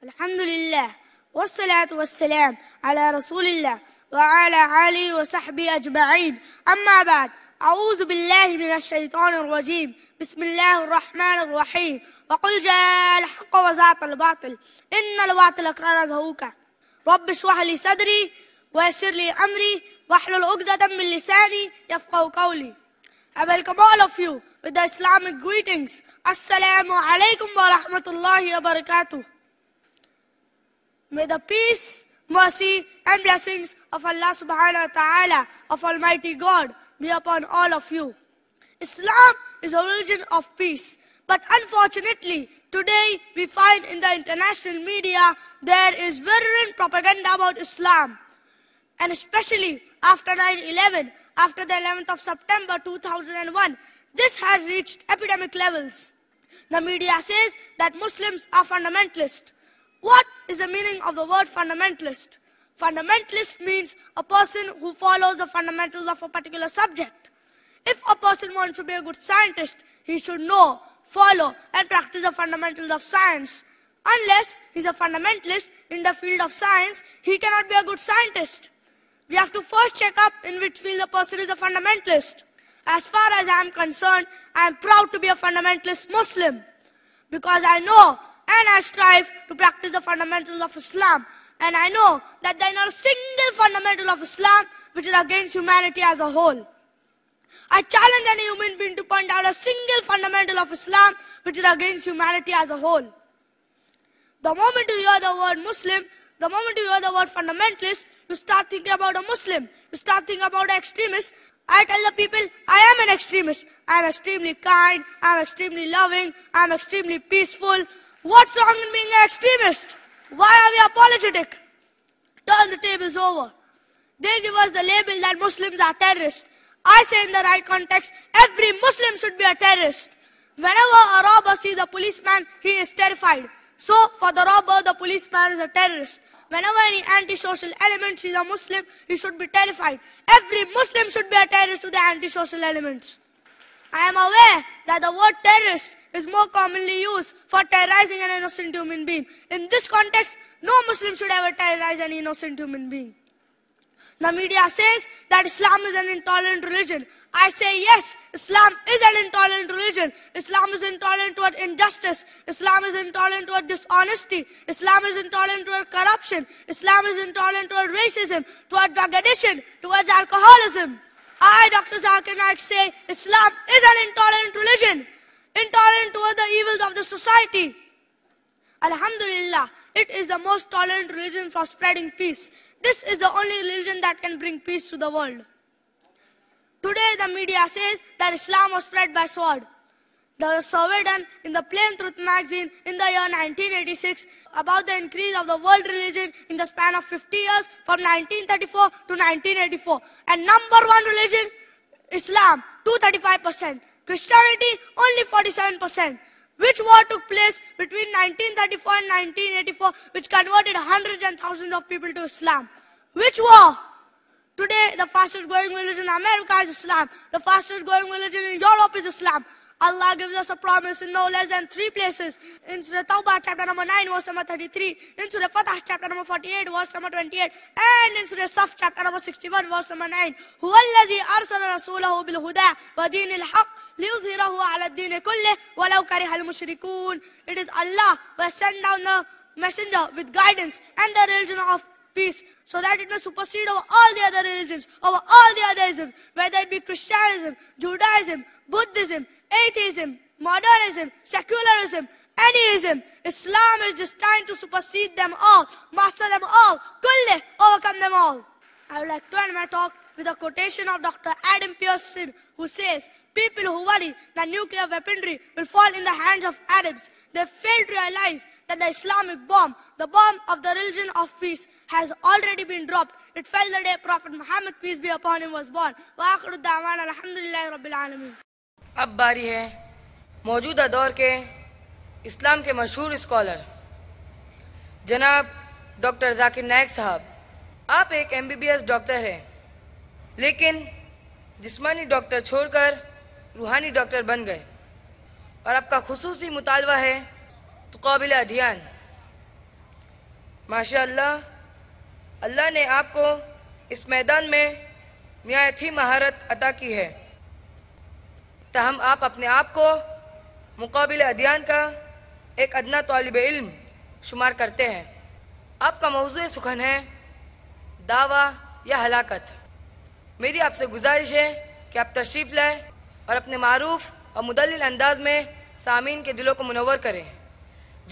الحمد لله والصلاة والسلام على رسول الله وعلى آله وصحبه أجمعين أما بعد أعوذ بالله من الشيطان الرجيم بسم الله الرحمن الرحيم وقل جاء الحق وزعت الباطل إن الباطل كان زهوكا رب اشرح لي صدري ويسر لي أمري واحلل عقدة من لساني يفقه قولي I welcome all of you with the Islamic greetings. Assalamu alaikum wa rahmatullahi wa barakatuh. May the peace, mercy, and blessings of Allah subhanahu wa ta'ala, of Almighty God, be upon all of you. Islam is a religion of peace. But unfortunately, today we find in the international media there is virulent propaganda about Islam. And especially after 9-11, after the 11th of September 2001, this has reached epidemic levels. The media says that Muslims are fundamentalist. What is the meaning of the word fundamentalist? Fundamentalist means a person who follows the fundamentals of a particular subject. If a person wants to be a good scientist, he should know, follow and practice the fundamentals of science. Unless he's a fundamentalist in the field of science, he cannot be a good scientist. We have to first check up in which field the person is a fundamentalist. As far as I am concerned, I am proud to be a fundamentalist Muslim because I know and I strive to practice the fundamentals of Islam. And I know that there is not a single fundamental of Islam which is against humanity as a whole. I challenge any human being to point out a single fundamental of Islam which is against humanity as a whole. The moment you hear the word Muslim, the moment you hear the word fundamentalist, you start thinking about a Muslim, you start thinking about an extremist. I tell the people, I am an extremist. I am extremely kind, I am extremely loving, I am extremely peaceful, What's wrong in being an extremist? Why are we apologetic? Turn the tables over. They give us the label that Muslims are terrorists. I say in the right context, every Muslim should be a terrorist. Whenever a robber sees a policeman, he is terrified. So, for the robber, the policeman is a terrorist. Whenever any antisocial element sees a Muslim, he should be terrified. Every Muslim should be a terrorist to the antisocial elements. I am aware that the word terrorist is more commonly used for terrorizing an innocent human being. In this context, no Muslim should ever terrorize an innocent human being. The media says that Islam is an intolerant religion. I say yes, Islam is an intolerant religion. Islam is intolerant toward injustice. Islam is intolerant toward dishonesty. Islam is intolerant toward corruption. Islam is intolerant toward racism, toward drug addiction, towards alcoholism. I, Dr. Zakir Naik, say Islam is an intolerant religion intolerant toward the evils of the society. Alhamdulillah, it is the most tolerant religion for spreading peace. This is the only religion that can bring peace to the world. Today the media says that Islam was spread by sword. There was a survey done in the Plain Truth magazine in the year 1986 about the increase of the world religion in the span of 50 years from 1934 to 1984. And number one religion, Islam, 235%. Christianity only 47%. Which war took place between 1934 and 1984 which converted hundreds and thousands of people to Islam? Which war? Today the fastest growing religion in America is Islam. The fastest growing religion in Europe is Islam. Allah gives us a promise in no less than three places. In Surah Tawbah, chapter number 9, verse number 33. In Surah Fatah, chapter number 48, verse number 28. And in Surah Saf, chapter number 61, verse number 9. هو الذي أرسل رسوله بالهدى ودين الحق ليظهره على الدين كله ولو كره المشركون. It is Allah who has sent down the messenger with guidance and the religion of peace so that it may supersede over all the other religions, over all the other isms, whether it be Christianism, Judaism, Buddhism, atheism, modernism, secularism, anyism. Islam is just trying to supersede them all, master them all, kulle, overcome them all. I would like to end my talk with a quotation of Dr. Adam Pearson, who says, People who worry that nuclear weaponry will fall in the hands of Arabs, they fail to realize that the Islamic bomb, the bomb of the religion of peace, has already been dropped. It fell the day Prophet Muhammad, peace be upon him, was born. اب باری ہے موجودہ دور کے اسلام کے مشہور scholar جناب doctor ذاکر نائک صاحب آپ ایک M B B S doctor ہیں لیکن جسمانی ڈاکٹر چھوڑ کر روحانی ڈاکٹر بن گئے اور آپ کا خصوصی مطالبہ ہے تو قابل ادھیان ماشاء اللہ اللہ نے آپ کو اس میدان میں نہایت ہی مہارت عطا کی ہے تاہم آپ اپنے آپ کو مقابل ادیان کا ایک ادنا طالب علم شمار کرتے ہیں آپ کا موضوع سخن ہے دعویٰ یا ہلاکت میری آپ سے گزارش ہے کہ آپ تشریف لائیں اور اپنے معروف اور مدلل انداز میں سامعین کے دلوں کو منور کریں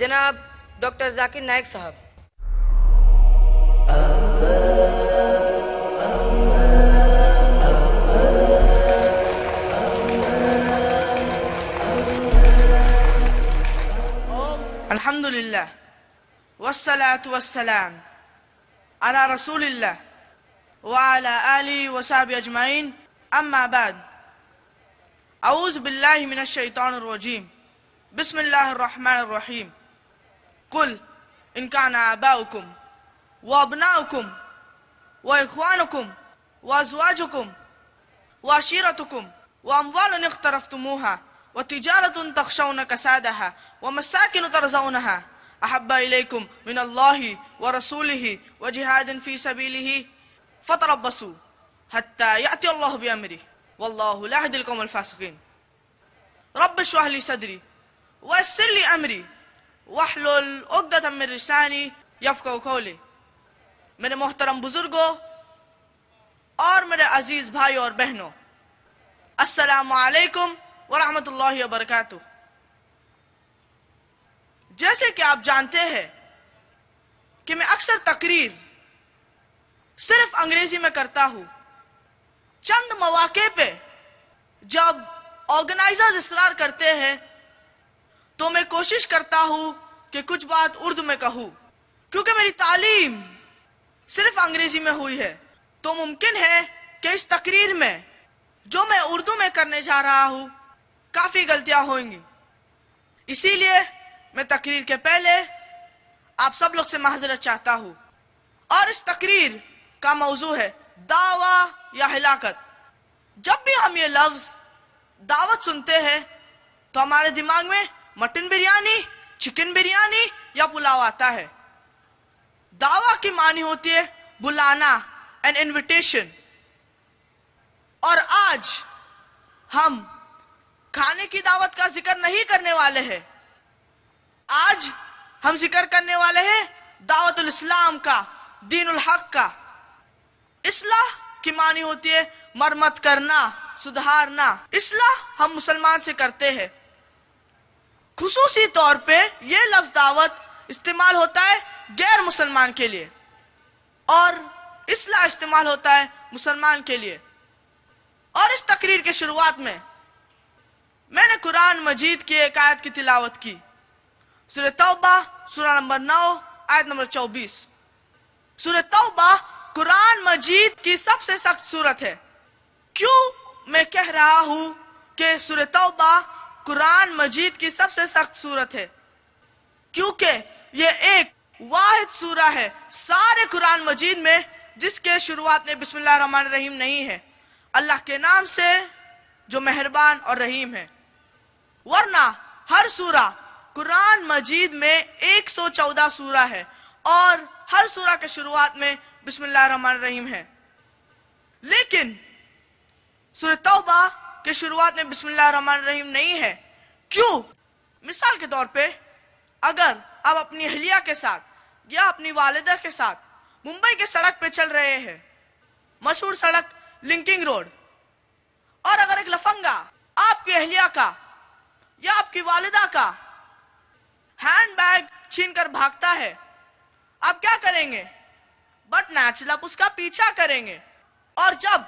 جناب ڈاکٹر ذاکر نائک صاحب الحمد لله والصلاة والسلام على رسول الله وعلى آله وصحبه أجمعين أما بعد أعوذ بالله من الشيطان الرجيم بسم الله الرحمن الرحيم قل إن كان آباؤكم وأبناؤكم وإخوانكم وأزواجكم وعشيرتكم وأموال اقترفتموها وتجارة تخشون كسادها ومساكن ترزونها أحب إليكم من الله ورسوله وجهاد في سبيله فتربصوا حتى يأتي الله بأمره والله لا يهدي القوم الفاسقين رب اشرح لي صدري ويسر لي أمري واحلل عقدة من لساني يفقه قولي من محترم بزرگو اور میرے عزیز بھائیو اور بہنو السلام علیکم ورحمت اللہ وبرکاتہ جیسے کہ آپ جانتے ہیں کہ میں اکثر تقریر صرف انگریزی میں کرتا ہوں چند مواقع پہ جب آرگنائزرز اسرار کرتے ہیں تو میں کوشش کرتا ہوں کہ کچھ بات اردو میں کہوں کیونکہ میری تعلیم صرف انگریزی میں ہوئی ہے تو ممکن ہے کہ اس تقریر میں جو میں اردو میں کرنے جا رہا ہوں کافی گلتیاں ہوئیں گی اسی لیے میں تقریر کے پہلے آپ سب لوگ سے معذرت چاہتا ہوں اور اس تقریر کا موضوع ہے دعویٰ یا ہلاکت جب بھی ہم یہ لفظ دعوت سنتے ہیں تو ہمارے دماغ میں مٹن بریانی چکن بریانی یا پلاو آتا ہے دعویٰ کی معنی ہوتی ہے بلانا اینڈ انویٹیشن اور آج ہم کھانے کی دعوت کا ذکر نہیں کرنے والے ہیں آج ہم ذکر کرنے والے ہیں دعوت الاسلام کا دین الحق کا اصلاح کی معنی ہوتی ہے مرمت کرنا سدھارنا اصلاح ہم مسلمان سے کرتے ہیں خصوصی طور پہ یہ لفظ دعوت استعمال ہوتا ہے غیر مسلمان کے لیے اور اصلاح استعمال ہوتا ہے مسلمان کے لیے اور اس تقریر کے شروعات میں میں نے قرآن مجید کی ایک آیت کی تلاوت کی سورہ توبہ سورہ نمبر نو آیت نمبر چوبیس سورہ توبہ قرآن مجید کی سب سے سخت صورت ہے کیوں میں کہہ رہا ہوں کہ سورہ توبہ قرآن مجید کی سب سے سخت صورت ہے کیونکہ یہ ایک واحد سورہ ہے سارے قرآن مجید میں جس کے شروعات میں بسم اللہ الرحمن الرحیم نہیں ہے اللہ کے نام سے جو مہربان اور رحیم ہے ورنہ ہر سورہ قرآن مجید میں ایک سو چودہ سورہ ہے اور ہر سورہ کے شروعات میں بسم اللہ الرحمن الرحیم ہے لیکن سورہ توبہ کے شروعات میں بسم اللہ الرحمن الرحیم نہیں ہے کیوں مثال کے طور پہ اگر آپ اپنی اہلیہ کے ساتھ یا اپنی والدہ کے ساتھ ممبئی کے سڑک پہ چل رہے ہیں مشہور سڑک لنکنگ روڈ اور اگر ایک لفنگا آپ کی اہلیہ کا یا آپ کی والدہ کا ہینڈ بیگ چھین کر بھاگتا ہے آپ کیا کریں گے بٹ نیچرل آپ اس کا پیچھا کریں گے اور جب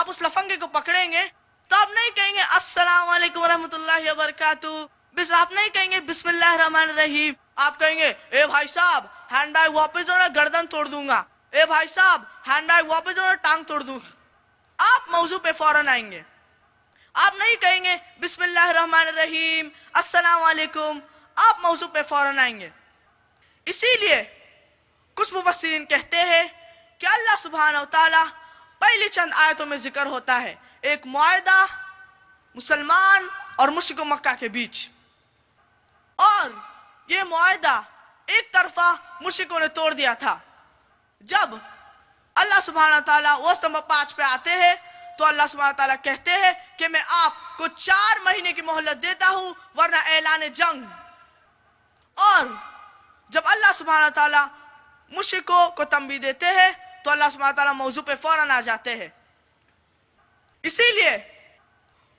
آپ اس لفنگے کو پکڑیں گے تو آپ نہیں کہیں گے السلام علیکم ورحمۃ اللہ وبرکاتہ آپ نہیں کہیں گے بسم اللہ الرحمن الرحیم آپ کہیں گے اے بھائی صاحب ہینڈ بیگ واپس جوڑا گردن توڑ دوں گا اے بھائی صاحب ہینڈ بیگ واپس دوڑے ٹانگ توڑ دوں گا آپ موضوع پہ فوراً آئیں گے آپ نہیں کہیں گے بسم اللہ الرحمن الرحیم السلام علیکم آپ موضوع پہ فوراً آئیں گے اسی لیے کچھ مفسرین کہتے ہیں کہ اللہ سبحانہ و پہلی چند آیتوں میں ذکر ہوتا ہے ایک معاہدہ مسلمان اور مشق و مکہ کے بیچ اور یہ معاہدہ ایک طرفہ مرشقوں نے توڑ دیا تھا جب اللہ سبحانہ وتعالی تعالیٰ وسط نمبر پانچ پہ آتے ہیں تو اللہ سبحانہ تعالیٰ کہتے ہیں کہ میں آپ کو چار مہینے کی مہلت دیتا ہوں ورنہ اعلان جنگ اور جب اللہ سبحانہ سبحان کو تنبی دیتے ہیں تو اللہ سبحانہ وتعالی موضوع پہ فوراً اسی لیے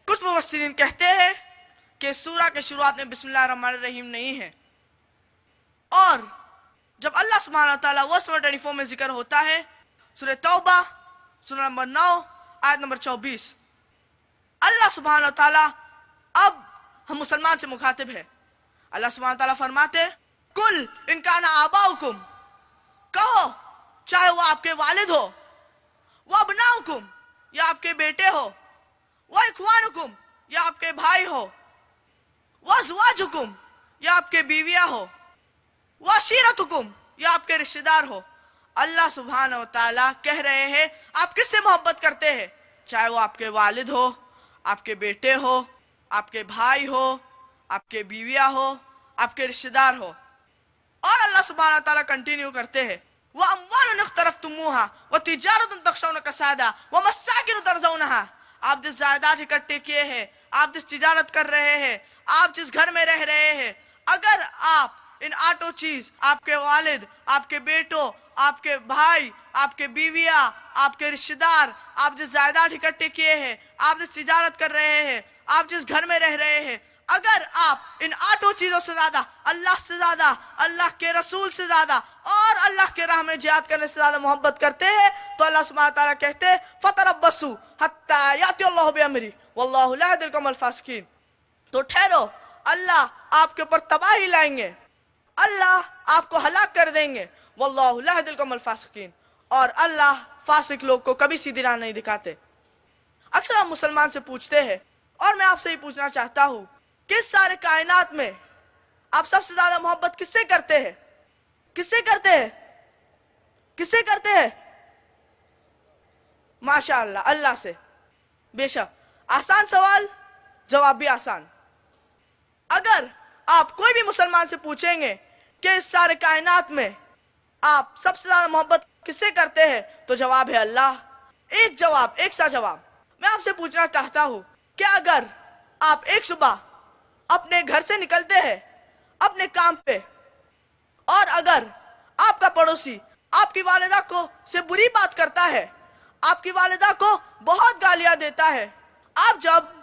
کچھ موسیرین کہتے ہیں کہ سورہ کے شروعات میں بسم اللہ الرحمن الرحیم نہیں ہے اور جب اللہ سبحانہ وتعالی تعالیٰ وہ ٹینی فور میں ذکر ہوتا ہے سورہ توبہ سورہ نمبر نو آیت نمبر چوبیس اللہ سبحانہ تعالیٰ اب ہم مسلمان سے مخاطب ہے اللہ سبحانہ تعالیٰ فرماتے کل انکان آباؤکم کہو چاہے وہ آپ کے والد ہو وہ ابناؤکم یا آپ کے بیٹے ہو وہ اکوانکم یا آپ کے بھائی ہو وہ زواجکم یا آپ کے بیویاں ہو وہ شیرتکم یا آپ کے رشتے دار ہو اللہ سبحانہ و تعالیٰ کہہ رہے ہیں آپ کس سے محبت کرتے ہیں چاہے وہ آپ کے والد ہو آپ کے بیٹے ہو آپ کے بھائی ہو آپ کے بیویا ہو آپ کے رشتہ دار ہو اور اللہ سبحانہ و تعالیٰ کنٹینیو کرتے ہیں وہ امان طرف تو منہ وہ تجارت کا وہ آپ جس جائیداد اکٹھے کیے ہیں آپ جس تجارت کر رہے ہیں آپ جس گھر میں رہ رہے ہیں اگر آپ ان آٹو چیز آپ کے والد آپ کے بیٹوں آپ کے بھائی آپ کے بیویاں آپ کے رشتہ دار آپ جس جائیداد اکٹھے کیے ہیں آپ جس تجارت کر رہے ہیں آپ جس گھر میں رہ رہے ہیں اگر آپ ان آٹو چیزوں سے زیادہ اللہ سے زیادہ اللہ کے رسول سے زیادہ اور اللہ کے راہ میں جہاد کرنے سے زیادہ محبت کرتے ہیں تو اللہ سبحانہ تعالیٰ کہتے ہیں حَتَّى اللَّهُ لَا اللہ عمری الْفَاسِقِينَ تو ٹھہرو اللہ آپ کے اوپر تباہی لائیں گے اللہ آپ کو ہلاک کر دیں گے واللہ اللہ دلکم الفاسقین اور اللہ فاسق لوگ کو کبھی سیدھی راہ نہیں دکھاتے اکثر ہم مسلمان سے پوچھتے ہیں اور میں آپ سے یہ پوچھنا چاہتا ہوں کہ اس سارے کائنات میں آپ سب سے زیادہ محبت کس سے کرتے ہیں کس سے کرتے ہیں کس سے کرتے ہیں ماشاء اللہ اللہ سے بے شک آسان سوال جواب بھی آسان اگر آپ کوئی بھی مسلمان سے پوچھیں گے کہ اس سارے کائنات میں آپ سب سے زیادہ محبت کس سے کرتے ہیں تو جواب ہے اللہ ایک جواب ایک سا جواب میں آپ سے پوچھنا چاہتا ہوں کہ اگر آپ ایک صبح اپنے گھر سے نکلتے ہیں اپنے کام پہ اور اگر آپ کا پڑوسی آپ کی والدہ کو سے بری بات کرتا ہے آپ کی والدہ کو بہت گالیاں دیتا ہے آپ جب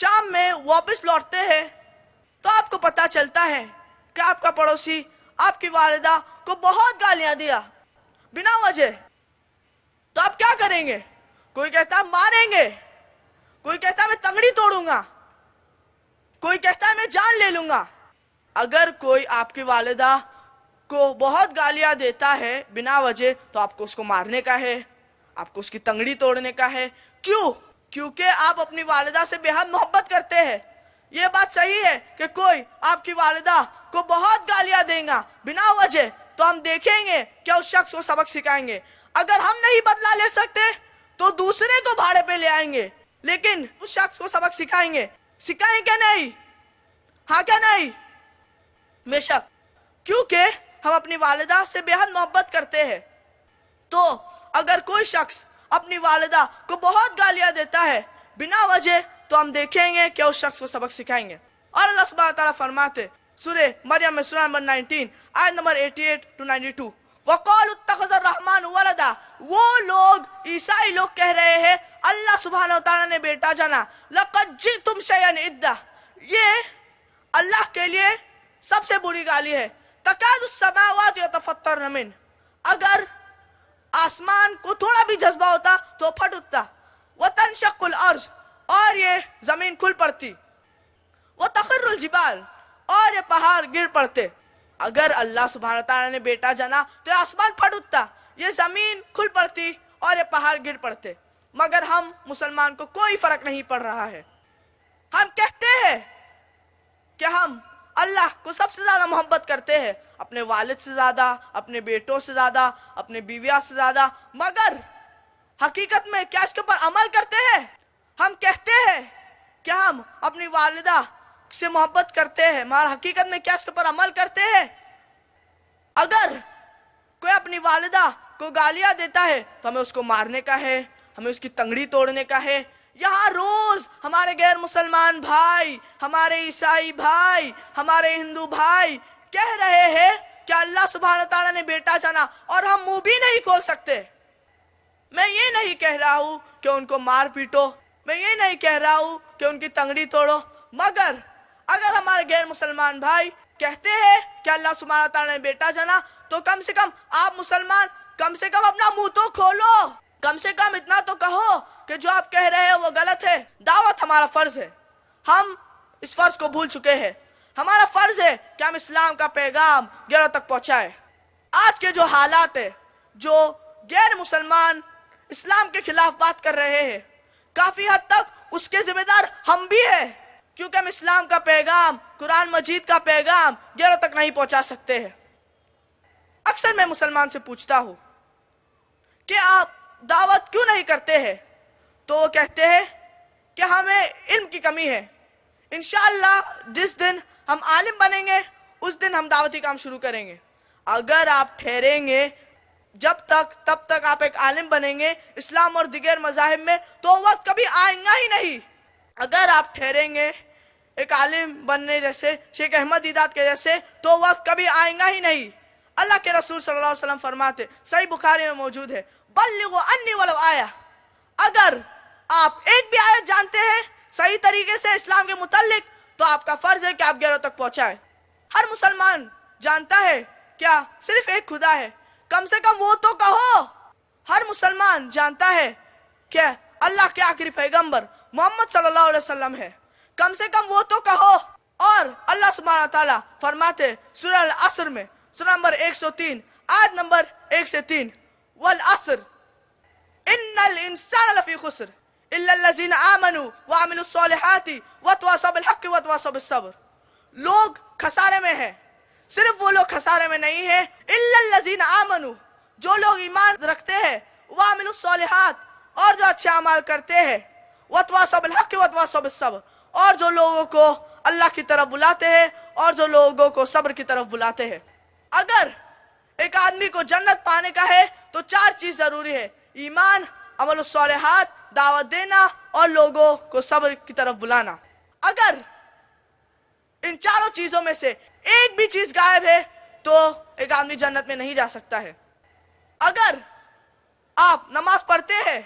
شام میں واپس لوٹتے ہیں تو آپ کو پتا چلتا ہے کہ آپ کا پڑوسی آپ کی والدہ کو بہت گالیاں دیا بنا وجہ تو آپ کیا کریں گے کوئی کہتا ہے ماریں گے کوئی کہتا ہے میں تنگڑی توڑوں گا کوئی کہتا ہے میں جان لے لوں گا اگر کوئی آپ کی والدہ کو بہت گالیاں دیتا ہے بنا وجہ تو آپ کو اس کو مارنے کا ہے آپ کو اس کی تنگڑی توڑنے کا ہے کیوں کیونکہ آپ اپنی والدہ سے بہت محبت کرتے ہیں یہ بات صحیح ہے کہ کوئی آپ کی والدہ کو بہت گالیاں دیں گا بنا وجہ تو ہم دیکھیں گے اس شخص کو سبق سکھائیں گے اگر ہم نہیں بدلہ لے سکتے تو دوسرے کو بھاڑے پہ لے آئیں گے لیکن اس شخص کو سبق سکھائیں گے سکھائیں کیا نہیں ہاں کیا نہیں بے شک کیونکہ ہم اپنی والدہ سے بہت محبت کرتے ہیں تو اگر کوئی شخص اپنی والدہ کو بہت گالیاں دیتا ہے بنا وجہ تو ہم دیکھیں گے کہ اس شخص کو سبق سکھائیں گے اور اللہ سبحانہ وتعالی فرماتے سورہ مریم میں سورہ نمبر نائنٹین آیت نمبر eighty eight to ninety two وَقَالُ اتَّقَذَ الرَّحْمَانُ وَلَدَا وہ لوگ عیسائی لوگ کہہ رہے ہیں اللہ سبحانہ وتعالی نے بیٹا جانا لَقَدْ جِتُمْ شَيَنْ اِدَّا یہ اللہ کے لیے سب سے بڑی گالی ہے تَقَادُ السَّمَاوَاتِ وَتَفَتَّرْنَ مِن اگر آسمان کو تھوڑا بھی جذبہ ہوتا تو پھٹ اٹھتا وَتَنْشَقُ الْعَرْضِ اگر یہ زمین کھل پڑتی وہ تخر الجبال اور یہ پہاڑ گر پڑتے اگر اللہ سبحانہ تعالیٰ نے بیٹا جنا تو یہ آسمان پھٹ اٹھتا یہ زمین کھل پڑتی اور یہ پہاڑ گر پڑتے مگر ہم مسلمان کو کوئی فرق نہیں پڑ رہا ہے ہم کہتے ہیں کہ ہم اللہ کو سب سے زیادہ محبت کرتے ہیں اپنے والد سے زیادہ اپنے بیٹوں سے زیادہ اپنے بیویا سے زیادہ مگر حقیقت میں کیا اس کے اوپر عمل کرتے ہیں ہم کہتے ہیں کہ ہم اپنی والدہ سے محبت کرتے ہیں مار حقیقت میں کیا اس پر عمل کرتے ہیں اگر کوئی اپنی والدہ کو گالیاں دیتا ہے تو ہمیں اس کو مارنے کا ہے ہمیں اس کی تنگڑی توڑنے کا ہے یہاں روز ہمارے غیر مسلمان بھائی ہمارے عیسائی بھائی ہمارے ہندو بھائی کہہ رہے ہیں کہ اللہ سبحانہ تعالیٰ نے بیٹا جانا اور ہم منہ بھی نہیں کھول سکتے میں یہ نہیں کہہ رہا ہوں کہ ان کو مار پیٹو میں یہ نہیں کہہ رہا ہوں کہ ان کی تنگڑی توڑو مگر اگر ہمارے غیر مسلمان بھائی کہتے ہیں کہ اللہ سبحانہ تعالیٰ نے بیٹا جنا تو کم سے کم آپ مسلمان کم سے کم اپنا منہ تو کھولو کم سے کم اتنا تو کہو کہ جو آپ کہہ رہے ہیں وہ غلط ہے دعوت ہمارا فرض ہے ہم اس فرض کو بھول چکے ہیں ہمارا فرض ہے کہ ہم اسلام کا پیغام گیروں تک پہنچائے آج کے جو حالات ہیں جو غیر مسلمان اسلام کے خلاف بات کر رہے ہیں کافی حد تک اس کے ذمہ دار ہم بھی ہیں کیونکہ ہم اسلام کا پیغام قرآن مجید کا پیغام جہاں تک نہیں پہنچا سکتے ہیں اکثر میں مسلمان سے پوچھتا ہوں کہ آپ دعوت کیوں نہیں کرتے ہیں تو وہ کہتے ہیں کہ ہمیں علم کی کمی ہے انشاءاللہ جس دن ہم عالم بنیں گے اس دن ہم دعوتی کام شروع کریں گے اگر آپ ٹھہریں گے جب تک تب تک آپ ایک عالم بنیں گے اسلام اور دیگر مذاہب میں تو وقت کبھی آئیں گا ہی نہیں اگر آپ ٹھہریں گے ایک عالم بننے جیسے شیخ احمد دیداد کے جیسے تو وقت کبھی آئیں گا ہی نہیں اللہ کے رسول صلی اللہ علیہ وسلم فرماتے صحیح بخاری میں موجود ہے بلغو انی ولو آیا اگر آپ ایک بھی آیت جانتے ہیں صحیح طریقے سے اسلام کے متعلق تو آپ کا فرض ہے کہ آپ گیروں تک پہنچائیں ہر مسلمان جانتا ہے کیا صرف ایک خدا ہے کم سے کم وہ تو کہو ہر مسلمان جانتا ہے کہ اللہ کے آخری پیغمبر محمد صلی اللہ علیہ وسلم ہے کم سے کم وہ تو کہو اور اللہ سبحانہ تعالیٰ فرماتے سورہ العصر میں سورہ نمبر ایک سو تین آیت نمبر ایک سے تین والعصر ان الانسان لفی خسر الا الذین آمنوا وعملوا الصالحات وتواصوا بالحق وتواصوا بالصبر لوگ خسارے میں ہیں صرف وہ لوگ خسارے میں نہیں ہیں ہے آمنو جو لوگ ایمان رکھتے ہیں وہ امن اور جو اچھے کرتے ہیں وطوا صبل صبر اور جو لوگوں کو اللہ کی طرف بلاتے ہیں اور جو لوگوں کو صبر کی طرف بلاتے ہیں اگر ایک آدمی کو جنت پانے کا ہے تو چار چیز ضروری ہے ایمان عمل الصالحات دعوت دینا اور لوگوں کو صبر کی طرف بلانا اگر ان چاروں چیزوں میں سے ایک بھی چیز گائب ہے تو ایک آدمی جنت میں نہیں جا سکتا ہے اگر آپ نماز پڑھتے ہیں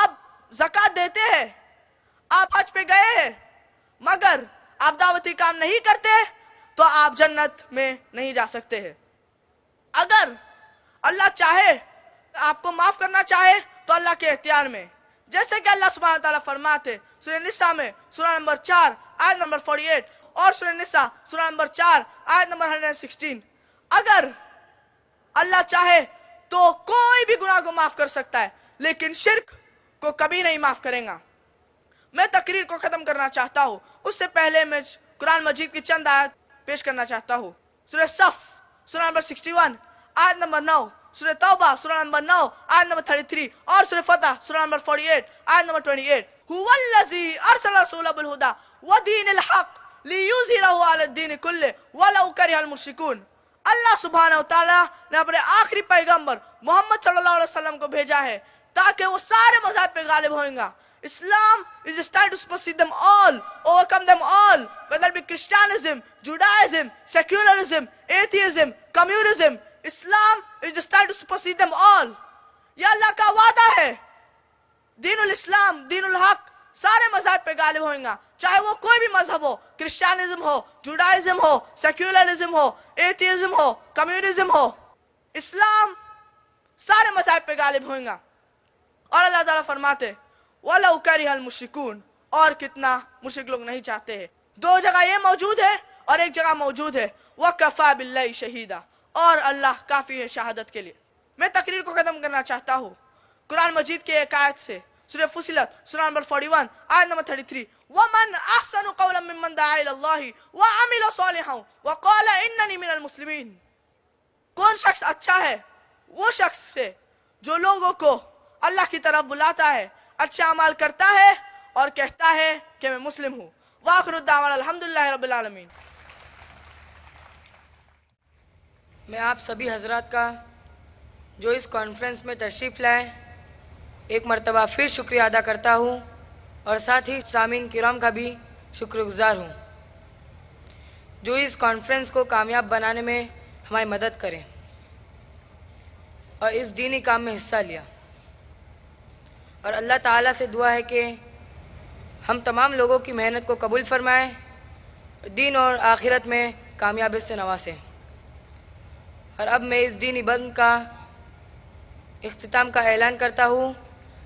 آپ زکات دیتے ہیں آپ حج پہ گئے ہیں مگر آپ دعوتی کام نہیں کرتے تو آپ جنت میں نہیں جا سکتے ہیں اگر اللہ چاہے آپ کو معاف کرنا چاہے تو اللہ کے اختیار میں جیسے کہ اللہ سبحانہ تعالیٰ فرماتے سورہ سورہ میں نمبر چار آیت نمبر 48 اور سورہ نساء سورہ نمبر 4 آیت نمبر 116 اگر اللہ چاہے تو کوئی بھی گناہ کو معاف کر سکتا ہے لیکن شرک کو کبھی نہیں معاف کریں گا میں تقریر کو ختم کرنا چاہتا ہوں اس سے پہلے میں قرآن مجید کی چند آیت پیش کرنا چاہتا ہوں سورہ صف سورہ نمبر 61 آیت نمبر 9 سورہ توبہ سورہ نمبر 9 آیت نمبر 33 اور سورہ فتح سورہ نمبر 48 آیت نمبر 28 ہوا اللذی ارسل رسول ابو الہدہ ودین الحق لیوزیرہو علی الدین کلے ولو کریہ المشکون اللہ سبحانہ وتعالی نے اپنے آخری پیغمبر محمد صلی اللہ علیہ وسلم کو بھیجا ہے تاکہ وہ سارے مذہب پر غالب ہوئیں گا اسلام is a status to supersede them all overcome them all whether it be christianism, judaism, secularism, atheism, communism Islam is a status to supersede them all یہ اللہ کا وعدہ ہے دین الاسلام دین الحق سارے مذہب پہ غالب ہوئیں گا چاہے وہ کوئی بھی مذہب ہو کرسچانزم ہو جوڈائزم ہو سیکولرزم ہو ایتھیزم ہو کمیونزم ہو اسلام سارے مذہب پہ غالب ہوئیں گا اور اللہ تعالیٰ فرماتے وَلَوْ كَرِهَ الْمُشْرِكُونَ اور کتنا مشرک لوگ نہیں چاہتے ہیں دو جگہ یہ موجود ہے اور ایک جگہ موجود ہے وَكَفَى بِاللَّهِ شَهِيدًا اور اللہ کافی ہے شہادت کے لیے میں تقریر کو قدم کرنا چاہتا ہوں قرآن مجید کے ایک آیت سے Surah Fusilat, Surah number 41, ayat number 33. وَمَنْ أَحْسَنُ قَوْلًا مِّمَّنْ دَعَا إِلَى اللَّهِ وَعَمِلَ صَالِحًا وَقَالَ إِنَّنِي مِنَ الْمُسْلِمِينَ کون شخص اچھا ہے وہ شخص سے جو لوگوں کو اللہ کی طرف بلاتا ہے اچھا عمال کرتا ہے اور کہتا ہے کہ میں مسلم ہوں وآخر الدعوان الحمدللہ رب العالمین میں آپ سبھی حضرات کا جو اس کانفرنس میں تشریف لائیں ایک مرتبہ پھر شکریہ ادا کرتا ہوں اور ساتھ ہی سامعین کرام کا بھی شکر گزار ہوں جو اس کانفرنس کو کامیاب بنانے میں ہماری مدد کریں اور اس دینی کام میں حصہ لیا اور اللہ تعالیٰ سے دعا ہے کہ ہم تمام لوگوں کی محنت کو قبول فرمائیں دین اور آخرت میں کامیاب اس سے نوازیں اور اب میں اس دینی بند کا اختتام کا اعلان کرتا ہوں